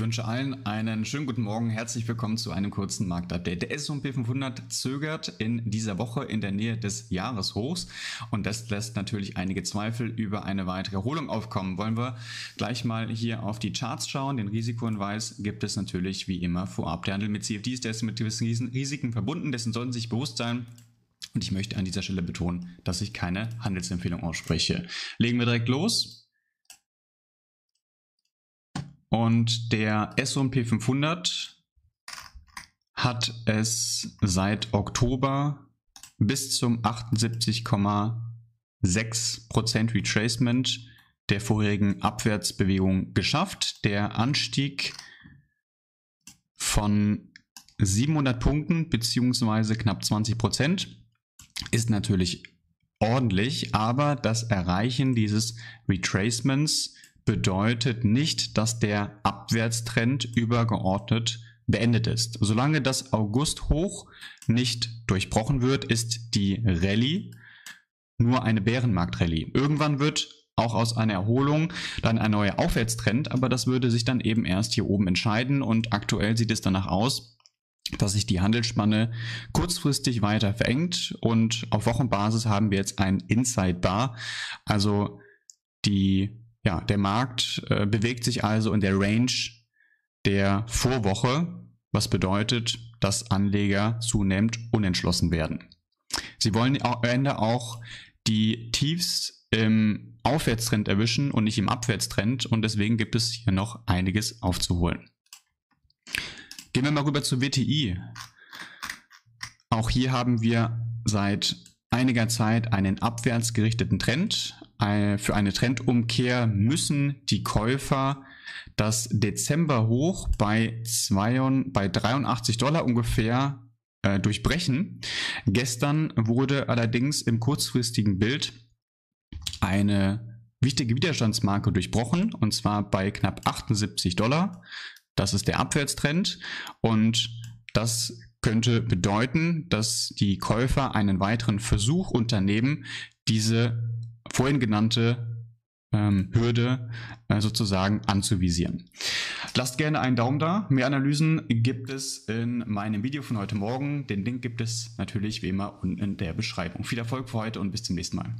wünsche allen einen schönen guten Morgen. Herzlich willkommen zu einem kurzen Marktupdate. Der S&P 500 zögert in dieser Woche in der Nähe des Jahreshochs und das lässt natürlich einige Zweifel über eine weitere Erholung aufkommen. Wollen wir gleich mal hier auf die Charts schauen. Den Risikohinweis gibt es natürlich wie immer vorab. Der Handel mit CFDs, der ist mit gewissen Risiken verbunden, dessen sollten Sie sich bewusst sein. Und ich möchte an dieser Stelle betonen, dass ich keine Handelsempfehlung ausspreche. Legen wir direkt los. Und der S&P 500 hat es seit Oktober bis zum 78,6% Retracement der vorherigen Abwärtsbewegung geschafft. Der Anstieg von 700 Punkten bzw. knapp 20% ist natürlich ordentlich, aber das Erreichen dieses Retracements bedeutet nicht, dass der Abwärtstrend übergeordnet beendet ist. Solange das August-Hoch nicht durchbrochen wird, ist die Rallye nur eine Bärenmarkt-Rallye. Irgendwann wird auch aus einer Erholung dann ein neuer Aufwärtstrend, aber das würde sich dann eben erst hier oben entscheiden und aktuell sieht es danach aus, dass sich die Handelsspanne kurzfristig weiter verengt und auf Wochenbasis haben wir jetzt ein Inside Bar, also die ja, der Markt äh, bewegt sich also in der Range der Vorwoche, was bedeutet, dass Anleger zunehmend unentschlossen werden. Sie wollen am Ende auch die Tiefs im Aufwärtstrend erwischen und nicht im Abwärtstrend und deswegen gibt es hier noch einiges aufzuholen. Gehen wir mal rüber zu WTI. Auch hier haben wir seit einiger Zeit einen abwärts gerichteten Trend für eine Trendumkehr müssen die Käufer das Dezember hoch bei 83 Dollar ungefähr äh, durchbrechen. Gestern wurde allerdings im kurzfristigen Bild eine wichtige Widerstandsmarke durchbrochen, und zwar bei knapp 78 Dollar. Das ist der Abwärtstrend und das könnte bedeuten, dass die Käufer einen weiteren Versuch unternehmen, diese vorhin genannte ähm, Hürde äh, sozusagen anzuvisieren. Lasst gerne einen Daumen da. Mehr Analysen gibt es in meinem Video von heute Morgen. Den Link gibt es natürlich wie immer unten in der Beschreibung. Viel Erfolg für heute und bis zum nächsten Mal.